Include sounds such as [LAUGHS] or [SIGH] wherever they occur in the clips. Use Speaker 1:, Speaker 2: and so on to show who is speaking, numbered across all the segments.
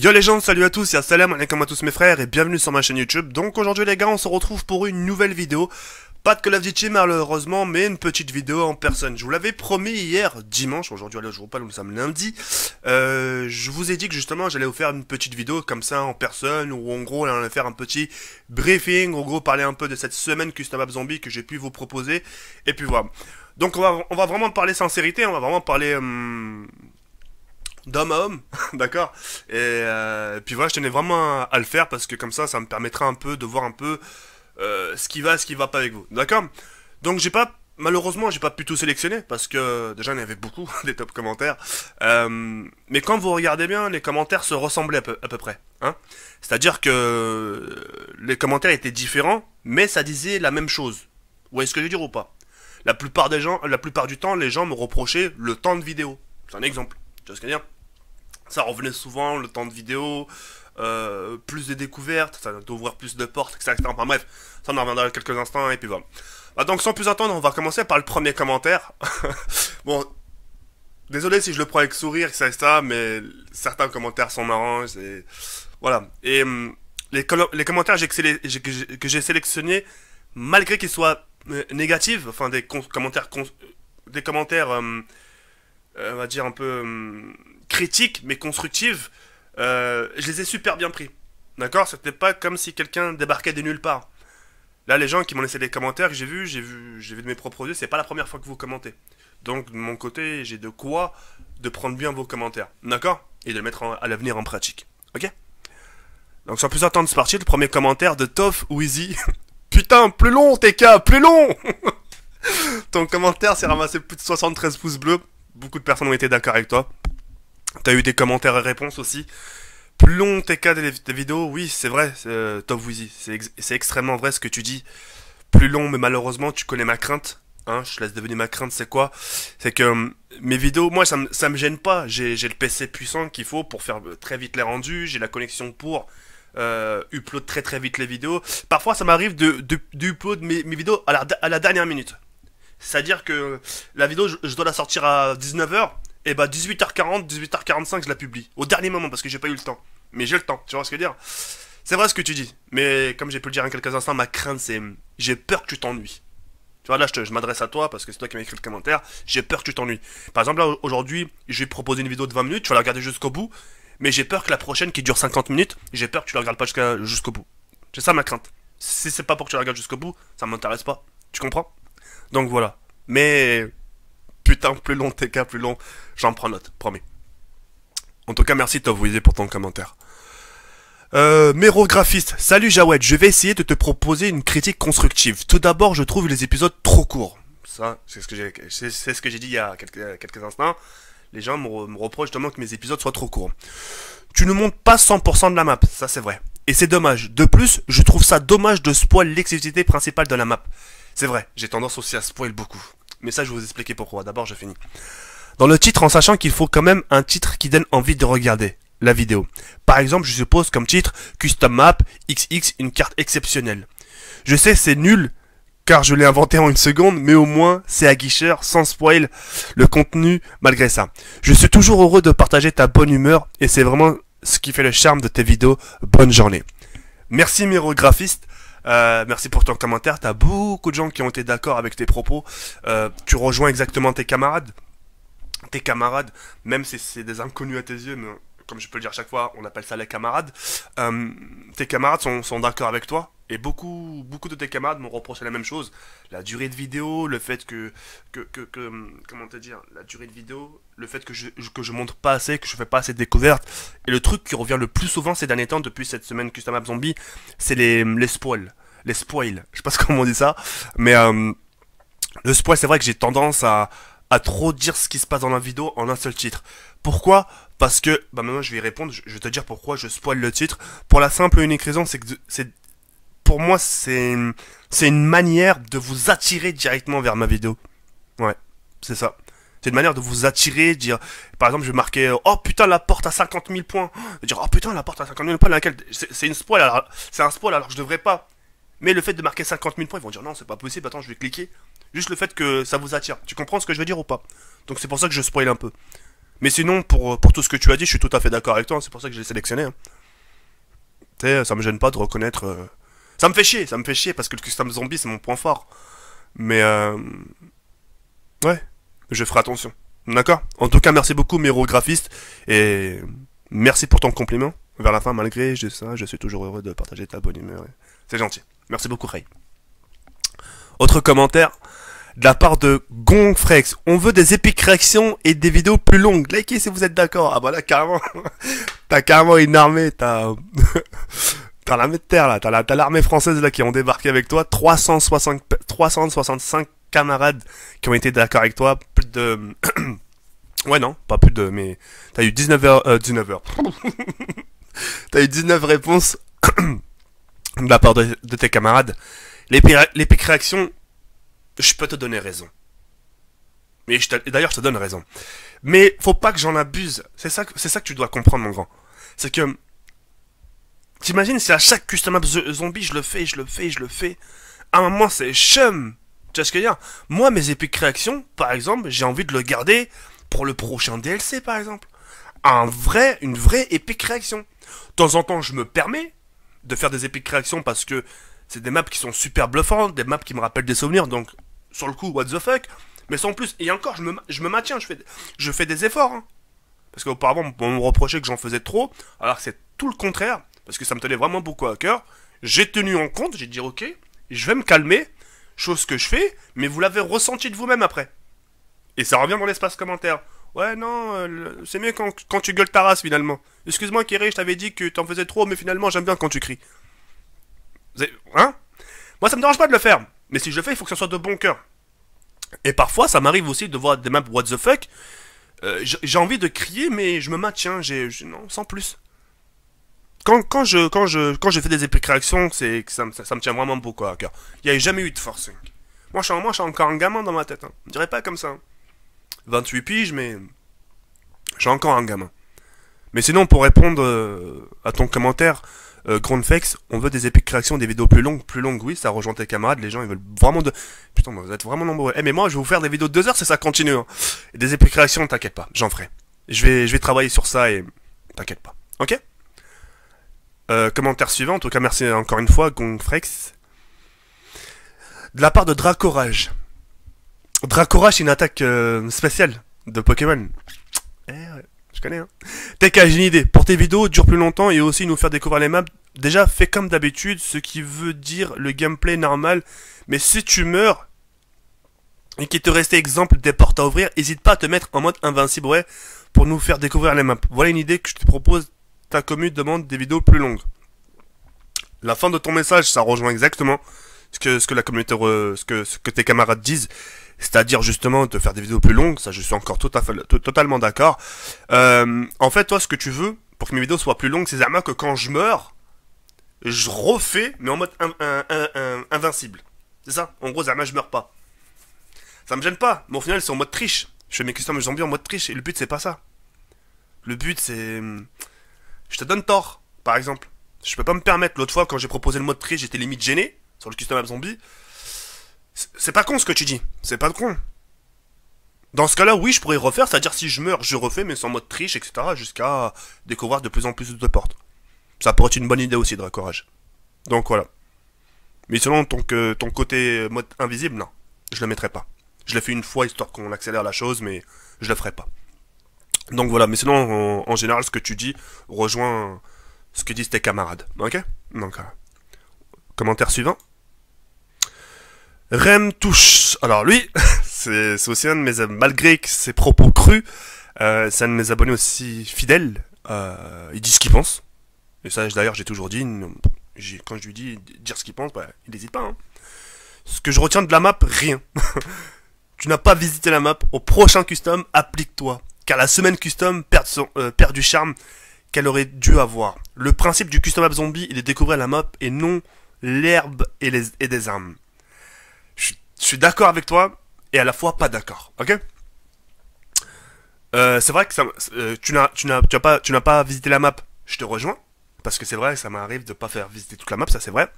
Speaker 1: Yo les gens, salut à tous, et salam comme à tous mes frères, et bienvenue sur ma chaîne YouTube. Donc aujourd'hui les gars, on se retrouve pour une nouvelle vidéo. Pas de Call of Duty malheureusement, mais une petite vidéo en personne. Je vous l'avais promis hier, dimanche, aujourd'hui, alors je vous parle, nous sommes lundi. Euh, je vous ai dit que justement, j'allais vous faire une petite vidéo comme ça en personne, où en gros, on allait faire un petit briefing, en gros, parler un peu de cette semaine Custom Zombie que j'ai pu vous proposer, et puis voilà. Donc on va, on va vraiment parler sincérité, on va vraiment parler... Hum, d'homme à homme, [LAUGHS] d'accord euh, et, puis voilà, je tenais vraiment à, le faire parce que comme ça, ça me permettra un peu de voir un peu euh, ce qui va, ce qui va pas avec vous, d'accord Donc j'ai pas, malheureusement, j'ai pas pu tout sélectionner parce que déjà il y avait beaucoup [LAUGHS] des top commentaires. Euh, mais quand vous regardez bien, les commentaires se ressemblaient à peu, près, hein C'est-à-dire que les commentaires étaient différents, mais ça disait la même chose. Ou est ce que je veux dire ou pas la plupart des gens, la plupart du temps, les gens me reprochaient le temps de vidéo. C'est un exemple. Tu vois ce que je veux dire ça revenait souvent, le temps de vidéo, euh, plus de découvertes, ça d'ouvrir plus de portes, etc., Enfin bref, ça on en reviendra dans quelques instants et puis voilà. Bah, donc sans plus attendre, on va commencer par le premier commentaire. [LAUGHS] bon, désolé si je le prends avec sourire, etc., ça, mais certains commentaires sont marrants, et Voilà. Et hum, les, commentaires que j'ai sélectionnés, malgré qu'ils soient euh, négatifs, enfin des commentaires... Des commentaires hum, euh, on va dire un peu hum, critiques, mais constructives, euh, je les ai super bien pris. D'accord C'était pas comme si quelqu'un débarquait de nulle part. Là, les gens qui m'ont laissé des commentaires que j'ai vu, j'ai vu, j'ai vu de mes propres yeux, c'est pas la première fois que vous commentez. Donc, de mon côté, j'ai de quoi de prendre bien vos commentaires. D'accord Et de les mettre à l'avenir en pratique. Ok Donc, sans plus attendre, c'est parti. Le premier commentaire de Toff ou [LAUGHS] Putain, plus long, TK, plus long [LAUGHS] Ton commentaire s'est ramassé plus de 73 pouces bleus. Beaucoup de personnes ont été d'accord avec toi. T'as eu des commentaires et réponses aussi. Plus long tes cas des vidéos, oui, c'est vrai, euh, Top Top y. c'est extrêmement vrai ce que tu dis. Plus long, mais malheureusement, tu connais ma crainte. Hein, je laisse devenir ma crainte, c'est quoi C'est que hum, mes vidéos, moi, ça me, me gêne pas. J'ai le PC puissant qu'il faut pour faire euh, très vite les rendus, j'ai la connexion pour euh, upload très très vite les vidéos. Parfois, ça m'arrive d'upload de, de, mes, vidéos à la, dernière minute. C'est-à-dire que la vidéo, je, je, dois la sortir à 19h et eh bah 18h40, 18h45 je la publie. Au dernier moment parce que j'ai pas eu le temps. Mais j'ai le temps, tu vois ce que je veux dire C'est vrai ce que tu dis, mais comme j'ai pu le dire en quelques instants, ma crainte c'est j'ai peur que tu t'ennuies. Tu vois, là je, je m'adresse à toi parce que c'est toi qui m'as écrit le commentaire, j'ai peur que tu t'ennuies. Par exemple, là aujourd'hui, je vais proposer une vidéo de 20 minutes, tu vas la regarder jusqu'au bout, mais j'ai peur que la prochaine qui dure 50 minutes, j'ai peur que tu la regardes pas jusqu'au bout. C'est ça ma crainte. Si c'est pas pour que tu la regardes jusqu'au bout, ça m'intéresse pas. Tu comprends Donc voilà. Mais Putain, plus long TK, plus long. J'en prends note, promis. En tout cas, merci Tov pour ton commentaire. Euh, Mérographiste. salut Jawed, je vais essayer de te proposer une critique constructive. Tout d'abord, je trouve les épisodes trop courts. Ça, c'est ce que j'ai, dit il y a quelques, instants. Les gens me, reprochent justement que mes épisodes soient trop courts. Tu ne montes pas 100% de la map, ça c'est vrai. Et c'est dommage. De plus, je trouve ça dommage de spoil l'exclusivité principale de la map. C'est vrai, j'ai tendance aussi à spoil beaucoup. Mais ça, je vais vous expliquer pourquoi. D'abord, je finis. Dans le titre, en sachant qu'il faut quand même un titre qui donne envie de regarder la vidéo. Par exemple, je suppose comme titre Custom Map XX, une carte exceptionnelle. Je sais, c'est nul, car je l'ai inventé en une seconde, mais au moins c'est aguicheur, sans spoil le contenu malgré ça. Je suis toujours heureux de partager ta bonne humeur et c'est vraiment ce qui fait le charme de tes vidéos. Bonne journée. Merci Miro Graphiste. Euh, merci pour ton commentaire. T'as beaucoup de gens qui ont été d'accord avec tes propos. Euh, tu rejoins exactement tes camarades. Tes camarades, même si c'est des inconnus à tes yeux, mais comme je peux le dire chaque fois, on appelle ça les camarades. Euh, tes camarades sont, d'accord avec toi. Et beaucoup, beaucoup de tes camarades m'ont reproché la même chose. La durée de vidéo, le fait que, que comment te dire, la durée de vidéo, le fait que je, que je montre pas assez, que je fais pas assez de découvertes. Et le truc qui revient le plus souvent ces derniers temps, depuis cette semaine Custom Map Zombie, c'est les, les spoils. Les spoils, je sais pas [LAUGHS] comment on dit ça, mais euh, le spoil, c'est vrai que j'ai tendance à, à trop dire ce qui se passe dans la vidéo en un seul titre. Pourquoi Parce que, bah maintenant je vais y répondre, je, vais te dire pourquoi je spoile le titre. Pour la simple et unique raison, c'est que c'est pour moi, c'est c'est une manière de vous attirer directement vers ma vidéo. Ouais, c'est ça. C'est une manière de vous attirer, dire, par exemple, je vais marquer, oh putain, la porte à 50 000 points. De dire, oh putain, la porte à 50 000 points, laquelle, c'est une spoil, alors, c'est un spoil, alors je devrais pas. Mais le fait de marquer 50 000 points, ils vont dire, non, c'est pas possible, attends, je vais cliquer. Juste le fait que ça vous attire. Tu comprends ce que je veux dire ou pas Donc c'est pour ça que je spoil un peu. Mais sinon, pour, pour tout ce que tu as dit, je suis tout à fait d'accord avec toi, hein, c'est pour ça que je l'ai sélectionné. Hein. Tu sais, ça me gêne pas de reconnaître. Euh, ça me fait chier, ça me fait chier parce que le custom zombie, c'est mon point fort. Mais euh... Ouais, je ferai attention. D'accord En tout cas, merci beaucoup, Miro graphiste, et merci pour ton compliment. Vers la fin, malgré ça, je suis toujours heureux de partager ta bonne humeur. C'est gentil. Merci beaucoup, Ray. Autre commentaire de la part de Frex. On veut des épiques réactions et des vidéos plus longues. Likez si vous êtes d'accord. Ah bah là, carrément. [LAUGHS] t'as carrément une armée. T'as... [LAUGHS] t'as l'armée de terre là. T'as, l'armée française là qui ont débarqué avec toi. 365, 365 camarades qui ont été d'accord avec toi, plus de... [CLEARS THROAT] ouais, non, pas plus de, mais... T'as eu 19 heures... 19 euh, heures. [LAUGHS] T'as eu 19 réponses [CLEARS THROAT] de la part de, tes camarades. Les L'épique réaction, je peux te donner raison. Mais d'ailleurs, je te donne raison. Mais faut pas que j'en abuse. C'est ça, c'est ça que tu dois comprendre, mon grand. C'est que T'imagines si à chaque custom map zombie je le fais, je le fais, je le fais. À un moment c'est chum ce que je dire Moi, mes épiques réactions, par exemple, j'ai envie de le garder pour le prochain DLC, par exemple. Un vrai, une vraie épique réaction. De temps en temps, je me permets de faire des épiques réactions parce que c'est des maps qui sont super bluffantes, des maps qui me rappellent des souvenirs, donc sur le coup, what the fuck. Mais sans plus, et encore, je me, maintiens, je fais, je fais des efforts. Hein. Parce qu'auparavant, on me reprochait que j'en faisais trop, alors que c'est tout le contraire, parce que ça me tenait vraiment beaucoup à cœur. J'ai tenu en compte, j'ai dit ok, je vais me calmer, chose que je fais, mais vous l'avez ressenti de vous-même après. Et ça revient dans l'espace commentaire. Ouais, non, euh, c'est mieux quand, quand, tu gueules ta race finalement. Excuse-moi, Kéré, je t'avais dit que t'en faisais trop, mais finalement, j'aime bien quand tu cries. Hein Moi, ça me dérange pas de le faire, mais si je le fais, il faut que ça soit de bon cœur. Et parfois, ça m'arrive aussi de voir des maps what the fuck. Euh, j'ai envie de crier, mais je me maintiens, j'ai. Non, sans plus quand, je, quand, je, fais des épiques réactions, c'est, ça, ça, me tient vraiment beaucoup à cœur. Il n'y a jamais eu de forcing. Moi je, moi, je suis encore un gamin dans ma tête. Hein. Je dirais pas comme ça. 28 hein. piges, mais j'ai encore un gamin. Mais sinon, pour répondre euh, à ton commentaire, euh, on veut des épiques réactions, des vidéos plus longues, plus longues, oui, ça rejoint tes camarades, les gens ils veulent vraiment de... Putain, vous êtes vraiment nombreux. Eh mais moi, je vais vous faire des vidéos de 2 heures si ça continue. Hein. des épiques créations, t'inquiète pas, j'en ferai. Je vais, je vais travailler sur ça et t'inquiète pas. Ok euh, commentaire suivant, en tout cas merci encore une fois, Gongfrex. De la part de Dracorage. Dracorage, c'est une attaque euh, spéciale de Pokémon. Eh ouais, je connais. Hein. j'ai une idée. Pour tes vidéos, dure plus longtemps et aussi nous faire découvrir les maps. Déjà, fais comme d'habitude, ce qui veut dire le gameplay normal. Mais si tu meurs et qu'il te reste exemple des portes à ouvrir, n'hésite pas à te mettre en mode invincible, pour nous faire découvrir les maps. Voilà une idée que je te propose ta commune demande des vidéos plus longues. La fin de ton message, ça rejoint exactement ce que, ce que la communauté, ce, que, ce que tes camarades disent. C'est-à-dire justement de faire des vidéos plus longues, ça je suis encore totalement d'accord. Euh, en fait, toi, ce que tu veux, pour que mes vidéos soient plus longues, c'est Zama que quand je meurs, je refais, mais en mode invincible. C'est ça En gros, Zama, je meurs pas. Ça me gêne pas, mais au final, c'est en mode triche. Je fais mes customs zombies en mode triche, et le but, c'est pas ça. Le but, c'est je te donne tort, par exemple. Je peux pas me permettre, l'autre fois, quand j'ai proposé le mode triche, j'étais limite gêné sur le custom app zombie. C'est pas con ce que tu dis, c'est pas con. Dans ce cas-là, oui, je pourrais refaire, c'est-à-dire si je meurs, je refais, mais sans mode triche, etc., jusqu'à découvrir de plus en plus de portes. Ça pourrait être une bonne idée aussi de raccourage. Donc voilà. Mais selon ton, que, ton côté mode invisible, non, je le mettrai pas. Je l'ai fait une fois histoire qu'on accélère la chose, mais je le ferai pas. Donc voilà, mais sinon, en, général, ce que tu dis rejoint ce que disent tes camarades. Ok Donc, euh, commentaire suivant. Rem Touche. Alors lui, [LAUGHS] c'est aussi un de mes... Malgré ses propos crus, euh, c'est un de mes abonnés aussi fidèles. Euh, il dit ce qu'il pense. Et ça, d'ailleurs, j'ai toujours dit, quand je lui dis dire ce qu'il pense, bah, il n'hésite pas. Hein. Ce que je retiens de la map, rien. [LAUGHS] tu n'as pas visité la map. Au prochain custom, applique-toi car la semaine custom perd, son, euh, du charme qu'elle aurait dû avoir. Le principe du custom map zombie il est de découvrir la map et non l'herbe et, les, des armes. Je, suis d'accord avec toi et à la fois pas d'accord, ok euh, C'est vrai que euh, tu n'as tu n'as pas tu n'as pas visité la map. Je te rejoins parce que c'est vrai, que ça m'arrive de pas faire visiter toute la map, ça c'est vrai.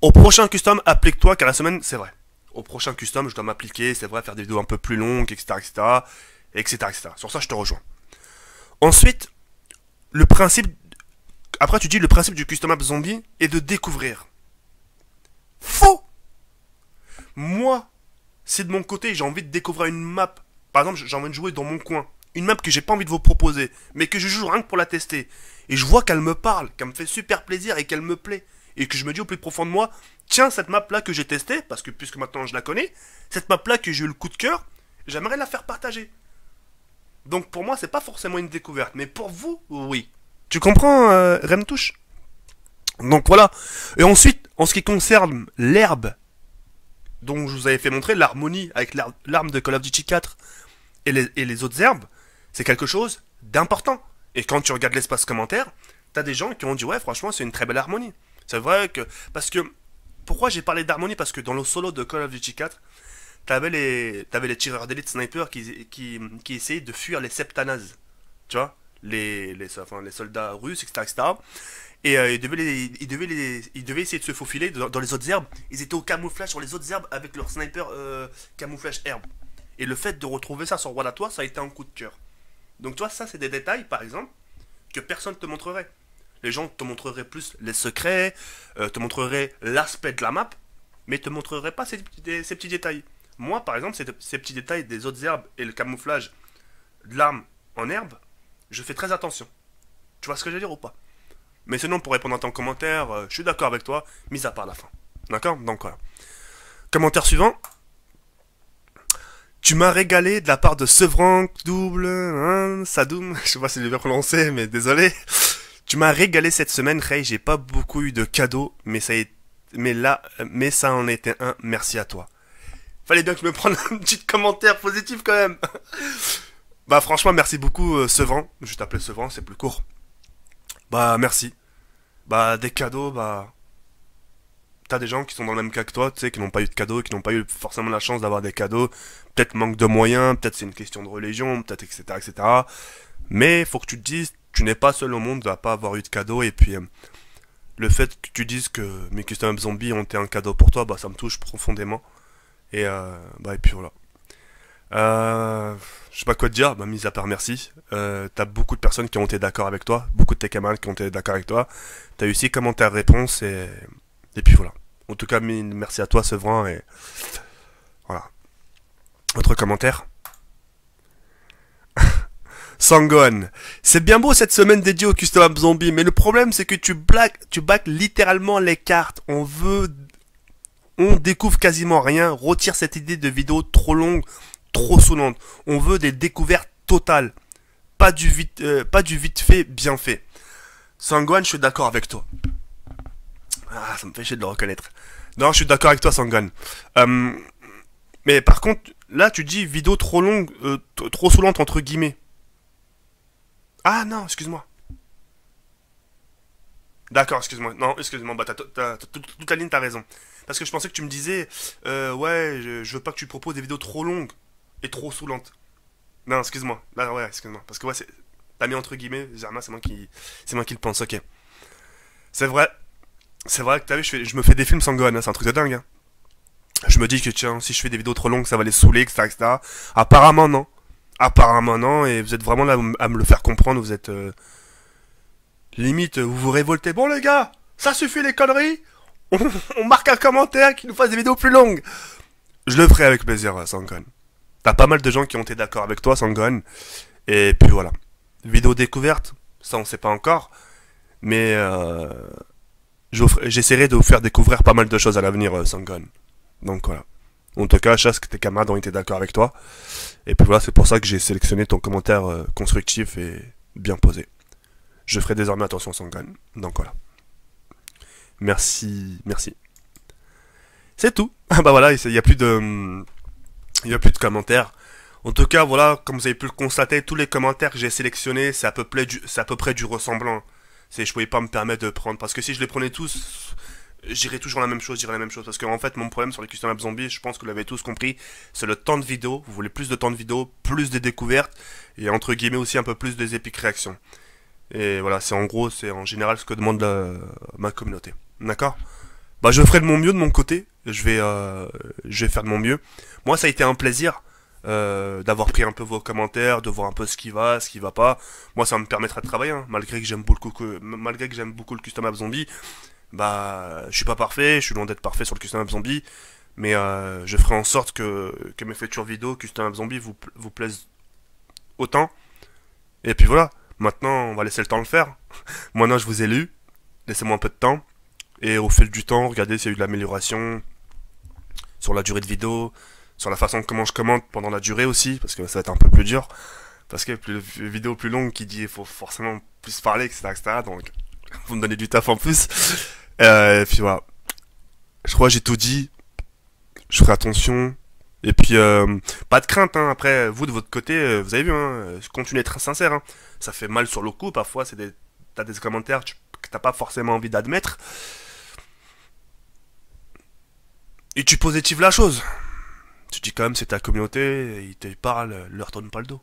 Speaker 1: Au prochain custom, applique-toi car la semaine, c'est vrai. Au prochain custom, je dois m'appliquer, c'est vrai, faire des vidéos un peu plus longues, etc., etc etc., etc. Sur ça, je te rejoins. Ensuite, le principe. Après, tu dis le principe du custom map zombie est de découvrir. Faux Moi, c'est de mon côté, j'ai envie de découvrir une map. Par exemple, j'ai envie de jouer dans mon coin. Une map que j'ai pas envie de vous proposer, mais que je joue rien que pour la tester. Et je vois qu'elle me parle, qu'elle me fait super plaisir et qu'elle me plaît. Et que je me dis au plus profond de moi, tiens, cette map là que j'ai testée, parce que puisque maintenant je la connais, cette map là que j'ai eu le coup de cœur, j'aimerais la faire partager. Donc pour moi, c'est pas forcément une découverte, mais pour vous, oui. Tu comprends, euh, Remtouche Donc voilà. Et ensuite, en ce qui concerne l'herbe, dont je vous avais fait montrer l'harmonie avec l'arme de Call of Duty 4 et les, et les autres herbes, c'est quelque chose d'important. Et quand tu regardes l'espace commentaire, t'as des gens qui ont dit ouais, franchement, c'est une très belle harmonie. C'est vrai que parce que pourquoi j'ai parlé d'harmonie parce que dans le solo de Call of Duty 4, t'avais les, les tireurs d'élite snipers qui, qui, qui, essayaient de fuir les septanazes, tu vois, les, les, enfin, les soldats russes, etc. etc. Et euh, ils, devaient ils, devaient les, ils devaient essayer de se faufiler dans, les autres herbes. Ils étaient au camouflage sur les autres herbes avec leur sniper euh, camouflage herbe. Et le fait de retrouver ça sur toi ça a été un coup de cœur. Donc, toi, ça, c'est des détails, par exemple, que personne ne te montrerait. Les gens te montreraient plus les secrets, euh, te montreraient l'aspect de la map, mais te montreraient pas ces, ces petits détails. Moi, par exemple, ces petits détails des autres herbes et le camouflage de l'arme en herbe, je fais très attention. Tu vois ce que je veux dire ou pas Mais sinon, pour répondre à ton commentaire, euh, je suis d'accord avec toi, mis à part la fin. D'accord Donc voilà. Commentaire suivant. Tu m'as régalé de la part de Sevranc, double, hein, Sadoum, [LAUGHS] je sais pas si je bien prononcé, mais désolé. Tu m'as régalé cette semaine, Ray, j'ai pas beaucoup eu de cadeaux, mais ça, est... mais là, mais ça en était un, merci à toi. Fallait bien que je me prenne [LAUGHS] un petit commentaire positif quand même. bah franchement, merci beaucoup euh, Je vais t'appeler c'est plus court. Bah merci. Bah des cadeaux, bah... T'as des gens qui sont dans le même cas que toi, tu sais, qui n'ont pas eu de cadeaux, qui n'ont pas eu forcément la chance d'avoir des cadeaux. Peut-être manque de moyens, peut-être c'est une question de religion, peut-être etc. etc. Mais faut que tu te dises, tu n'es pas seul au monde à pas avoir eu de cadeaux et puis... Euh, le fait que tu dises que mes custom zombies ont été un cadeau pour toi, bah ça me touche profondément. Et, euh, bah, et puis voilà. Euh, je sais pas quoi te dire, bah, mis à part merci. Euh, t'as beaucoup de personnes qui ont été d'accord avec toi, beaucoup de tes camarades qui ont été d'accord avec toi. T'as eu aussi commentaires réponses et, puis voilà. En tout cas, merci à toi, Sevran et voilà. Autre commentaire [LAUGHS] Sangon, c'est bien beau cette semaine dédiée au Custom Zombie, mais le problème c'est que tu blagues, tu back littéralement les cartes. On veut on découvre quasiment rien, retire cette idée de vidéo trop longue, trop sonnante. On veut des découvertes totales, pas du vite, euh, pas du vite fait, bien fait. Sangwan, je suis d'accord avec toi. Ah, ça me fait chier de le reconnaître. Non, je suis d'accord avec toi, Sangwan. Euh, mais par contre, là, tu dis vidéo trop longue, euh, trop saoulante, entre guillemets. Ah non, excuse-moi. D'accord, excuse-moi. Non, excuse-moi, bah, toute la ligne, t'as raison. Parce que je pensais que tu me disais, euh, ouais, je, veux pas que tu proposes des vidéos trop longues et trop saoulantes. Non, excuse-moi. Là, ouais, excuse-moi. Parce que ouais, t'as mis entre guillemets, Zerma, c'est moi qui, c'est moi qui le pense. Ok. C'est vrai. C'est vrai que t'as vu, je, me fais des films sans Gohan, hein, c'est un truc de dingue. Hein. Je me dis que tiens, si je fais des vidéos trop longues, ça va les saouler, etc., etc. Apparemment non. Apparemment non. Et vous êtes vraiment là à me le faire comprendre. Vous êtes euh, limite, vous vous révoltez. Bon les gars, ça suffit les conneries on, marque un commentaire qui nous fasse des vidéos plus longues. Je le ferai avec plaisir, Sangon. T'as pas mal de gens qui ont été d'accord avec toi, Sangon. Et puis voilà. Vidéo découverte, ça on sait pas encore. Mais euh, j'essaierai de vous faire découvrir pas mal de choses à l'avenir, euh, Sangon. Donc voilà. En tout cas, je sais que tes camarades ont été d'accord avec toi. Et puis voilà, c'est pour ça que j'ai sélectionné ton commentaire euh, constructif et bien posé. Je ferai désormais attention, Sangon. Donc voilà. Merci, merci. C'est tout. [LAUGHS] Ah bah voilà, il n'y a plus de, il plus de commentaires. En tout cas, voilà, comme vous avez pu le constater, tous les commentaires que j'ai sélectionnés, c'est à peu près du, à peu près du ressemblant. C'est, je pouvais pas me permettre de prendre, parce que si je les prenais tous, j'irais toujours la même chose, j'irais la même chose, parce qu'en en fait, mon problème sur les custom Apps zombies, je pense que vous l'avez tous compris, c'est le temps de vidéo. Vous voulez plus de temps de vidéo, plus de découvertes, et entre guillemets aussi un peu plus des épiques réactions. Et voilà, c'est en gros, c'est en général ce que demande ma communauté. D'accord Bah je ferai de mon mieux de mon côté. Je vais, euh, je vais faire de mon mieux. Moi, ça a été un plaisir euh, d'avoir pris un peu vos commentaires, de voir un peu ce qui va, ce qui va pas. Moi, ça me permettra de travailler, hein. malgré que j'aime beaucoup, que, malgré que j'aime beaucoup le custom app zombie. Bah, je suis pas parfait, je suis loin d'être parfait sur le custom app zombie, mais euh, je ferai en sorte que, mes futures vidéos custom app zombie vous, vous plaisent autant. Et puis voilà. Maintenant, on va laisser le temps le faire. [LAUGHS] Moi, non, je vous ai lu. Laissez-moi un peu de temps. Et au fil du temps, regardez s'il y a eu de l'amélioration sur la durée de vidéo, sur la façon comment je commente pendant la durée aussi, parce que ça va être un peu plus dur. Parce que plus vidéo plus longue qui dit il faut forcément plus parler, etc. donc, [LAUGHS] vous me donnez du taf en plus. Euh, et puis voilà. Je crois que j'ai tout dit. Je ferai attention. Et puis, euh, pas de crainte, hein. après, vous de votre côté, euh, vous avez vu, hein, continuez à être sincère. Hein. Ça fait mal sur le coup, parfois, c'est des... t'as des commentaires que t'as pas forcément envie d'admettre. Et tu positives la chose. Tu dis quand même c'est ta communauté, ils te parlent, leur tourne pas le dos.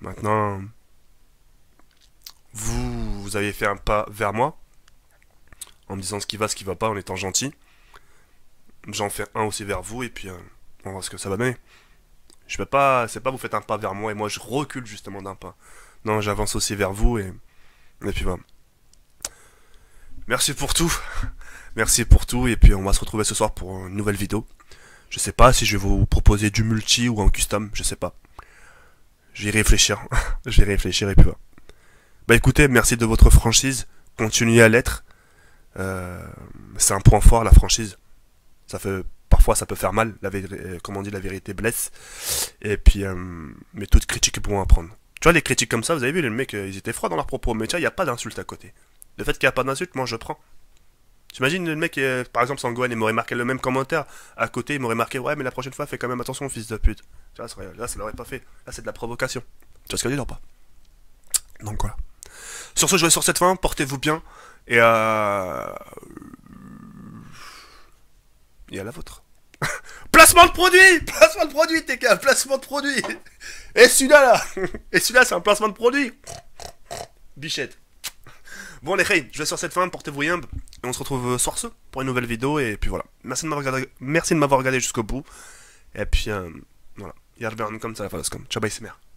Speaker 1: Maintenant, vous, vous avez fait un pas vers moi, en me disant ce qui va, ce qui va pas, en étant gentil. J'en fais un aussi vers vous, et puis euh, on voir ce que ça va donner. Je peux pas, c'est pas vous faites un pas vers moi, et moi je recule justement d'un pas. Non, j'avance aussi vers vous, et, et puis voilà. Merci pour tout. Merci pour tout et puis on va se retrouver ce soir pour une nouvelle vidéo. Je sais pas si je vais vous proposer du multi ou un custom, je sais pas. Je vais réfléchir, [LAUGHS] je vais et puis voilà. Bah écoutez, merci de votre franchise, continuez à l'être. Euh, c'est un point fort la franchise. Ça fait parfois ça peut faire mal, euh, comme on dit la vérité blesse. Et puis euh, mais toute critique est bon à Tu vois les critiques comme ça, vous avez vu les mecs, ils étaient froids dans leurs propos, mais tiens, il n'y a pas d'insulte à côté. Le fait qu'il n'y a pas d'insulte, moi je prends. J'imagine le mec, euh, par exemple, Sangwan, il m'aurait marqué le même commentaire. À côté, il m'aurait marqué Ouais, mais la prochaine fois, fais quand même attention, fils de pute. là, ça l'aurait pas fait. Là, c'est de la provocation. Tu vois ce que je dis pas Donc voilà. Sur ce, je vais sur cette fin. Portez-vous bien. Et euh... Et à la vôtre. [LAUGHS] placement de produit Placement de produit, t'es TK Placement de produit Et celui-là, là [LAUGHS] Et celui-là, c'est un placement de produit Bichette. Bon, les reines, je vais sur cette fin. Portez-vous bien. Et on se retrouve euh, soir ce pour une nouvelle vidéo. Et puis voilà. Merci de m'avoir regardé, jusqu'au bout. Et puis euh, voilà. rien comme ça la Ciao bye, c'est